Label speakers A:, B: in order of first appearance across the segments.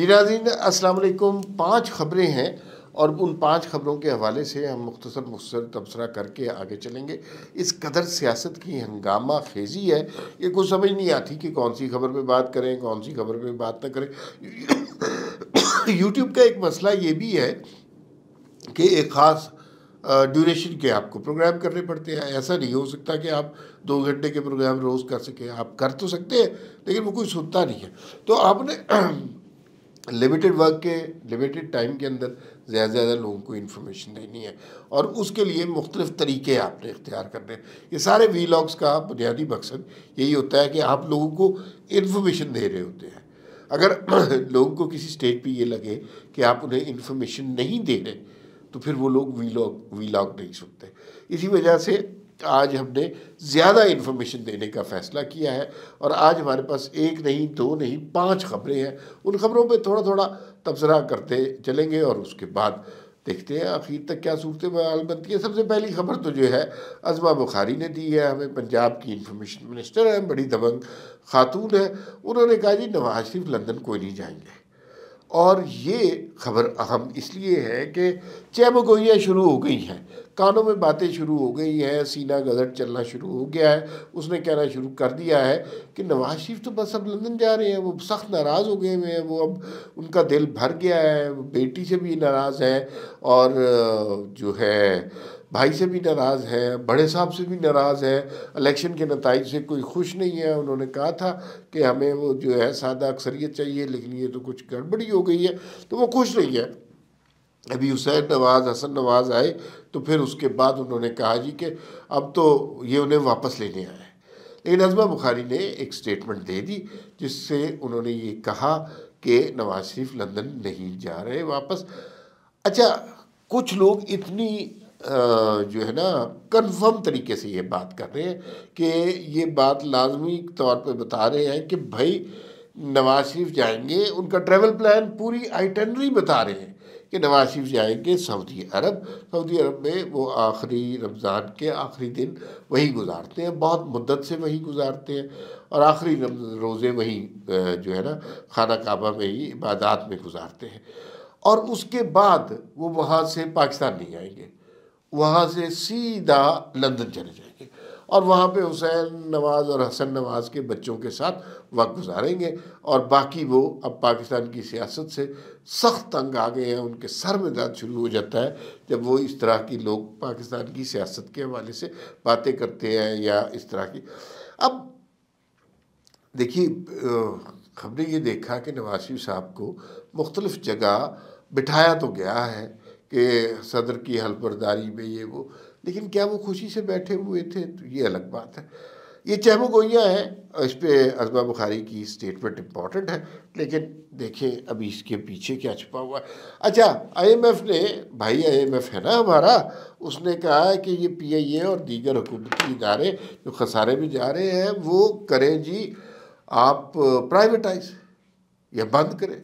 A: जी नाजीन असलकुम पाँच खबरें हैं और उन पांच खबरों के हवाले से हम मुख्तर मुख्तर तबसरा करके आगे चलेंगे इस कदर सियासत की हंगामा खेजी है ये कुछ समझ नहीं आती कि कौन सी खबर पर बात करें कौन सी खबर पर बात ना करें यूट्यूब का एक मसला ये भी है कि एक ख़ास ड्यूरेशन के आपको प्रोग्राम करने पड़ते हैं ऐसा नहीं हो सकता कि आप दो घंटे के प्रोग्राम रोज़ कर सकें आप कर तो सकते हैं लेकिन वो कोई सुनता नहीं है तो आपने लिमिटेड वर्क के लिमिटेड टाइम के अंदर ज़्यादा से ज़्यादा लोगों को इन्फॉर्मेशन देनी है और उसके लिए मुख्तलिफ़ तरीके आपने इख्तियार करने हैं ये सारे वी लॉग्स का बुनियादी मकसद यही होता है कि आप लोगों को इन्फॉर्मेशन दे रहे होते हैं अगर लोगों को किसी स्टेज पर ये लगे कि आप उन्हें इन्फॉर्मेशन नहीं दे रहे तो फिर वो लोग वी लॉग वी लॉग नहीं सुनते इसी वजह से आज हमने ज़्यादा इन्फॉर्मेशन देने का फ़ैसला किया है और आज हमारे पास एक नहीं दो नहीं पांच खबरें हैं उन खबरों पे थोड़ा थोड़ा तबसरा करते चलेंगे और उसके बाद देखते हैं आखिर तक क्या सूरत बहाल बनती है सबसे पहली खबर तो जो है अजमा बुखारी ने दी है हमें पंजाब की इन्फॉर्मेशन मिनिस्टर हैं बड़ी दबंग खातून है उन्होंने कहा जी नवाज शरीफ लंदन कोई नहीं जाएंगे और ये खबर अहम इसलिए है कि चैमगोइयाँ शुरू हो गई हैं कानों में बातें शुरू हो गई हैं सीना गजट चलना शुरू हो गया है उसने कहना शुरू कर दिया है कि नवाज शरीफ तो बस अब लंदन जा रहे हैं वो सख्त नाराज़ हो गए हुए हैं वो अब उनका दिल भर गया है वो बेटी से भी नाराज़ है और जो है भाई से भी नाराज़ है बड़े साहब से भी नाराज़ है इलेक्शन के नतज से कोई खुश नहीं है उन्होंने कहा था कि हमें वो जो है सादा अक्सरियत चाहिए लेकिन ये तो कुछ गड़बड़ी हो गई है तो वो खुश नहीं है अभी हुसैन नवाज़ हसन नवाज़ आए तो फिर उसके बाद उन्होंने कहा जी कि अब तो ये उन्हें वापस लेने आए लेकिन अजमा बुखारी ने एक स्टेटमेंट दे दी जिससे उन्होंने ये कहा कि नवाज शरीफ लंदन नहीं जा रहे वापस अच्छा कुछ लोग इतनी जो है ना कन्फर्म तरीके से ये बात कर रहे हैं कि ये बात लाजमी तौर पर बता रहे हैं कि भाई नवाज शरीफ जाएंगे उनका ट्रेवल प्लान पूरी आइटनरी बता रहे हैं कि नवाज शरीफ जाएंगे सऊदी अरब सऊदी अरब में वो आखिरी रमज़ान के आखिरी दिन वहीं गुजारते हैं बहुत मदत से वहीं गुजारते हैं और आखिरी रोज़े वहीं जो है ना खाना काबा में ही इबादात में गुजारते हैं और उसके बाद वो वहाँ से पाकिस्तान नहीं आएंगे वहाँ से सीधा लंदन चले जाएंगे और वहाँ पे हुसैन नवाज़ और हसन नवाज़ के बच्चों के साथ वक्त गुजारेंगे और बाकी वो अब पाकिस्तान की सियासत से सख्त तंग आ गए हैं उनके सर में दर्द शुरू हो जाता है जब वो इस तरह की लोग पाकिस्तान की सियासत के हवाले से बातें करते हैं या इस तरह की अब देखिए हमने ये देखा कि नवाज शरीफ साहब को मुख्तलफ़ जगह बिठाया तो गया है कि सदर की हलफबरदारी में ये वो लेकिन क्या वो खुशी से बैठे हुए थे तो ये अलग बात है ये चहम गोइयाँ हैं इस पर अजमा बुखारी की स्टेटमेंट इम्पॉर्टेंट है लेकिन देखें अभी इसके पीछे क्या छुपा हुआ है अच्छा आईएमएफ ने भाई आईएमएफ है ना हमारा उसने कहा है कि ये पीआईए और दीगर हुकूमती इदारे जो खसारे में जा रहे हैं वो करें जी आप प्राइवेटाइज या बंद करें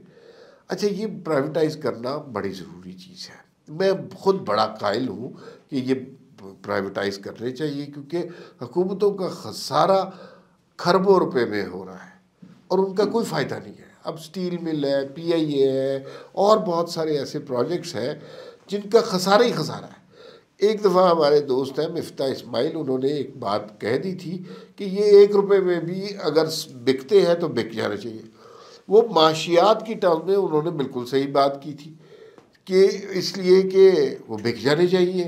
A: अच्छा ये प्राइवेटाइज करना बड़ी ज़रूरी चीज़ है मैं खुद बड़ा कायल हूँ कि ये प्राइवेटाइज करने चाहिए क्योंकि हुकूमतों का खसारा खरबों रुपए में हो रहा है और उनका कोई फ़ायदा नहीं है अब स्टील मिल है पी आई ए है और बहुत सारे ऐसे प्रोजेक्ट्स हैं जिनका खसारा ही खसारा है एक दफ़ा हमारे दोस्त हैं मिफ्ता इस्माइल उन्होंने एक बात कह दी थी कि ये एक रुपये में भी अगर बिकते हैं तो बिक जाना चाहिए वो माशियात की टर्म में उन्होंने बिल्कुल सही बात की थी कि इसलिए कि वो बिक जाने चाहिए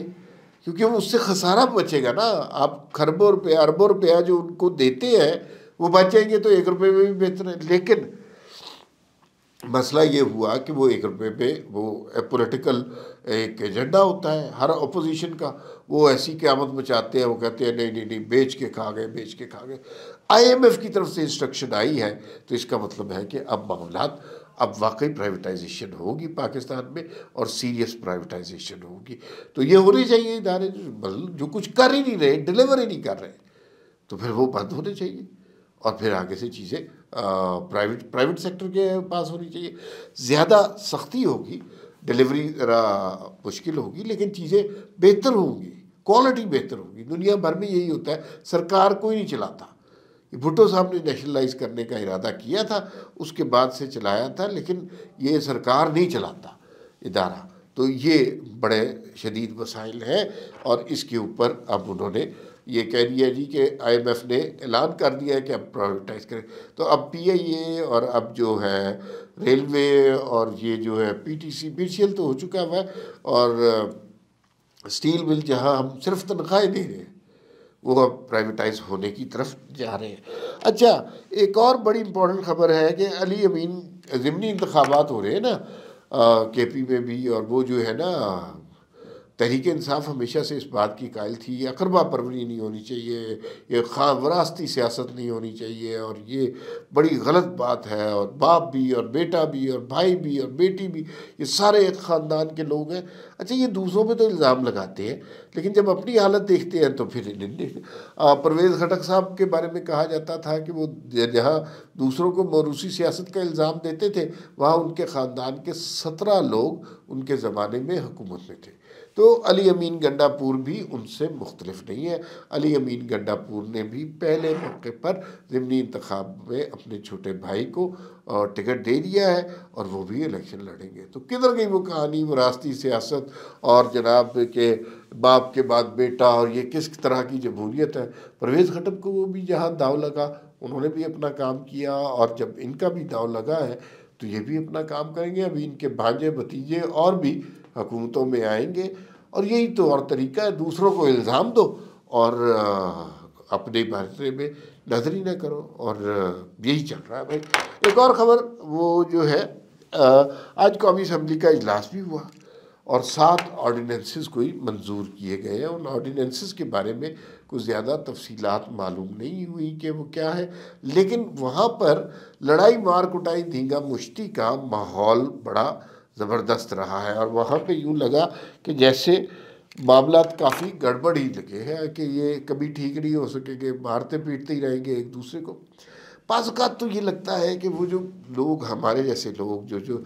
A: क्योंकि वो उससे खसारा बचेगा ना आप खरबों रुपया अरबों रुपया जो उनको देते हैं वो बचेंगे तो एक रुपये में भी बेहतर है लेकिन मसला ये हुआ कि वो एक रुपये पे वो पॉलिटिकल एक एजेंडा होता है हर अपोजिशन का वो ऐसी क्यामत मचाते हैं वो कहते हैं नहीं नहीं नहीं बेच के खा गए बेच के खा गए आईएमएफ की तरफ से इंस्ट्रक्शन आई है तो इसका मतलब है कि अब मामला अब वाकई प्राइवेटाइजेशन होगी पाकिस्तान में और सीरियस प्राइवेटाइजेशन होगी तो ये होने चाहिए इदारे मतलब जो कुछ कर ही नहीं रहे डिलीवर ही नहीं कर रहे तो फिर वो बंद होने चाहिए और फिर आगे से चीज़ें प्राइवेट प्राइवेट सेक्टर के पास होनी चाहिए ज़्यादा सख्ती होगी डिलीवरी मुश्किल होगी लेकिन चीज़ें बेहतर होंगी क्वालिटी बेहतर होगी दुनिया भर में यही होता है सरकार कोई नहीं चलाता भुट्टो साहब ने नेशनलाइज करने का इरादा किया था उसके बाद से चलाया था लेकिन ये सरकार नहीं चलाता इदारा तो ये बड़े शदीद मसाइल हैं और इसके ऊपर अब उन्होंने ये कह दिया जी कि आईएमएफ ने ऐलान कर दिया है कि अब प्रायोरिटाइज करें तो अब पीआईए और अब जो है रेलवे और ये जो है पीटीसी एल तो हो चुका हुआ है और स्टील मिल जहाँ हम सिर्फ तनख्वाहें दे रहे हैं वो अब तो प्राइवेटाइज होने की तरफ जा रहे हैं अच्छा एक और बड़ी इम्पोर्टेंट खबर है कि अली अमीन ज़मनी इंतबात हो रहे हैं ना के पी में भी और वो जो है ना तहरीक इंसाफ हमेशा से इस बात की कायल थी ये अकरबा परवरी नहीं होनी चाहिए ये खा वरासती सियासत नहीं होनी चाहिए और ये बड़ी गलत बात है और बाप भी और बेटा भी और भाई भी और बेटी भी ये सारे एक ख़ानदान के लोग हैं अच्छा ये दूसरों पे तो इल्ज़ाम लगाते हैं लेकिन जब अपनी हालत देखते हैं तो फिर परवेज़ घटक साहब के बारे में कहा जाता था कि वो जहाँ दूसरों को मौरूसी सियासत का इल्ज़ाम देते थे वहाँ उनके ख़ानदान के सत्रह लोग उनके ज़माने में हुकूमत में थे तो तो अली अमीन गंडापुर भी उनसे मुख्तलिफ नहीं है अली अमीन गंडापुर ने भी पहले मौके पर ज़मनी इंतखब में अपने छोटे भाई को टिकट दे दिया है और वो भी इलेक्शन लड़ेंगे तो किधर गई वो कहानी वरासती सियासत और जनाब के बाप के बाद बेटा और ये किस तरह की जमहूरियत है परवेज़ खटब को वो भी जहाँ दाव लगा उन्होंने भी अपना काम किया और जब इनका भी दाव लगा है तो ये भी अपना काम करेंगे अभी इनके भांजे भतीजे और भी हुकूमतों में आएंगे और यही तो और तरीका है दूसरों को इल्ज़ाम दो और अपने बारे में नजर ही ना करो और यही चल रहा है भाई एक और ख़बर वो जो है आज कौमी असम्बली का इजलास भी हुआ और सात ऑर्डीनेंसेस कोई मंजूर किए गए हैं उन ऑर्डीनेंसेस के बारे में कुछ ज़्यादा तफसीलात मालूम नहीं हुई कि वो क्या है लेकिन वहाँ पर लड़ाई मार कुटाई दींगा मुश्ती का माहौल बड़ा ज़बरदस्त रहा है और वहाँ पे यूँ लगा कि जैसे मामला काफ़ी गड़बड़ ही लगे हैं कि ये कभी ठीक नहीं हो सकेंगे मारते पीटते ही रहेंगे एक दूसरे को बाज़ात तो ये लगता है कि वो जो लोग हमारे जैसे लोग जो जो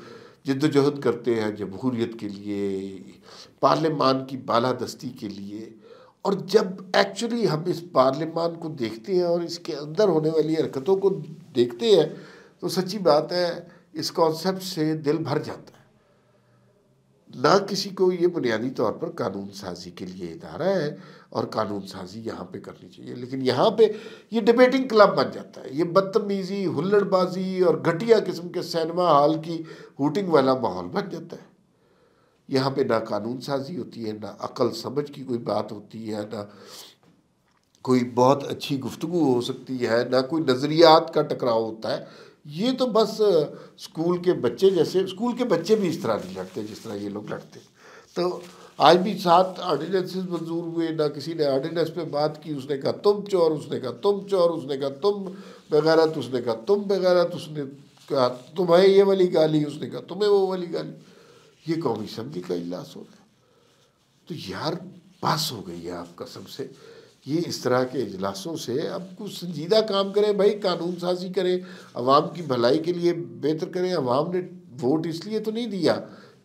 A: जद्दोजहद करते हैं जमहूरीत के लिए पार्लियामान की बालादस्ती के लिए और जब एक्चुअली हम इस पार्लियामान को देखते हैं और इसके अंदर होने वाली हरकतों को देखते हैं तो सच्ची बात है इस कॉन्सेप्ट से दिल भर जाता है ना किसी को ये बुनियादी तौर पर कानून साजी के लिए इदारा है और कानून साजी यहाँ पे करनी चाहिए लेकिन यहाँ पे ये डिबेटिंग क्लब बन जाता है ये बदतमीज़ी हुल्लड़बाजी और घटिया किस्म के सिनेमा हॉल की हुटिंग वाला माहौल बन जाता है यहाँ पे ना कानून साजी होती है ना अकल समझ की कोई बात होती है ना कोई बहुत अच्छी गुफ्तु हो सकती है ना कोई नज़रियात का टकराव होता है ये तो बस स्कूल के बच्चे जैसे स्कूल के बच्चे भी इस तरह नहीं लड़ते जिस तरह ये लोग लड़ते तो आज भी सात ऑर्डिनेंसेज मंजूर हुए ना किसी ने ऑर्डिनेंस पे बात की उसने कहा तुम चोर उसने कहा तुम चोर उसने कहा तुम तो उसने कहा तुम तो उसने कहा तुम्हें ये वाली गाली उसने कहा तुम्हें वो वाली गाली ये कौमी सब्जी का इजलास हो रहा है तो यार पास हो गई है आपका सबसे ये इस तरह के इजलासों से अब कुछ संजीदा काम करें भाई कानून साजी करें आवाम की भलाई के लिए बेहतर करें आवाम ने वोट इसलिए तो नहीं दिया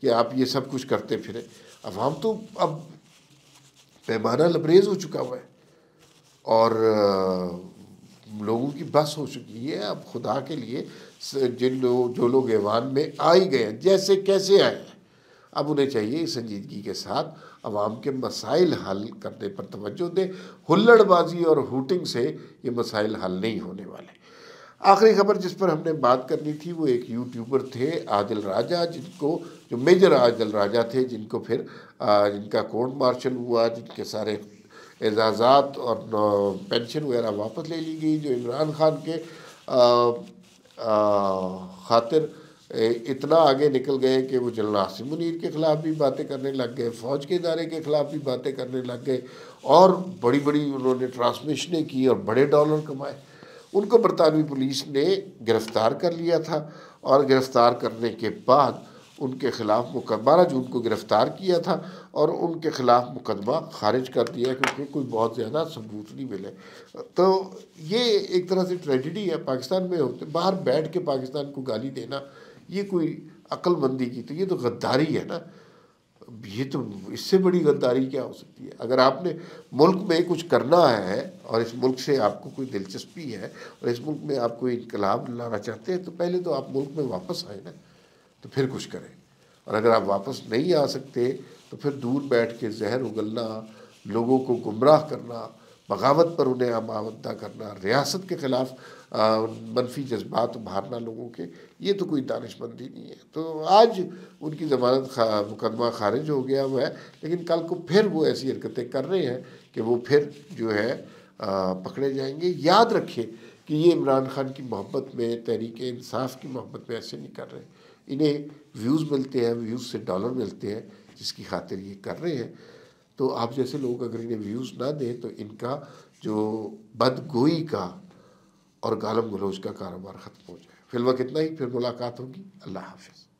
A: कि आप ये सब कुछ करते फिरें अवाम तो अब पैमाना लबरेज हो चुका हुआ है और लोगों की बस हो चुकी है अब खुदा के लिए जिन लोग जो लोग ऐवान में आ ही गए जैसे कैसे आए हैं अब उन्हें चाहिए संजीदगी के साथ आवाम के मसाइल हल करने पर तोज्जो दें हुल्लड़बाजी और हुटिंग से ये मसाइल हल नहीं होने वाले आखिरी खबर जिस पर हमने बात करनी थी वो एक यूट्यूबर थे आदिल राजा जिनको जो मेजर आदिल राजा थे जिनको फिर जिनका कोर्ट मार्शल हुआ जिनके सारे एजाजात और पेंशन वगैरह वापस ले ली गई जो इमरान खान के खातिर इतना आगे निकल गए कि वो जनरल आसिम मुनीर के ख़िलाफ़ भी बातें करने लग गए फ़ौज के इदारे के ख़िलाफ़ भी बातें करने लग गए और बड़ी बड़ी उन्होंने ट्रांसमिशनें की और बड़े डॉलर कमाए उनको बरतानवी पुलिस ने गिरफ़्तार कर लिया था और गिरफ़्तार करने के बाद उनके ख़िलाफ़ मुकदमा बारह जून को गिरफ़्तार किया था और उनके ख़िलाफ़ मुकदमा खारिज कर दिया क्योंकि कोई बहुत ज़्यादा सबूत नहीं मिले तो ये एक तरह से ट्रेजिडी है पाकिस्तान में होते बाहर बैठ के पाकिस्तान को गाली देना ये कोई अक्लमंदी की तो ये तो गद्दारी है ना ये तो इससे बड़ी गद्दारी क्या हो सकती है अगर आपने मुल्क में कुछ करना है और इस मुल्क से आपको कोई दिलचस्पी है और इस मुल्क में आप कोई इनकलाब लाना चाहते हैं तो पहले तो आप मुल्क में वापस आए ना तो फिर कुछ करें और अगर आप वापस नहीं आ सकते तो फिर दूर बैठ के जहर उगलना लोगों को गुमराह करना बगावत पर उन्हें आमावदा करना रियासत के ख़िलाफ़ मनफी जज्बात उभारना लोगों के ये तो कोई दानशमंदी नहीं है तो आज उनकी ज़मानत खा, मुकदमा खारिज हो गया हुआ है लेकिन कल को फिर वो ऐसी हरकतें कर रहे हैं कि वो फिर जो है आ, पकड़े जाएंगे याद रखिए कि ये इमरान खान की मोहब्बत में तहरीक इंसाफ की मोहब्बत में ऐसे नहीं कर रहे इन्हें व्यूज़ मिलते हैं व्यूज़ से डॉलर मिलते हैं जिसकी खातिर ये कर रहे हैं तो आप जैसे लोग अगर इन्हें व्यूज़ ना दें तो इनका जो बदगोई का और गालम गलोज का कारोबार ख़त्म हो जाए फिल्म कितना ही फिर मुलाकात होगी अल्लाह हाफिज़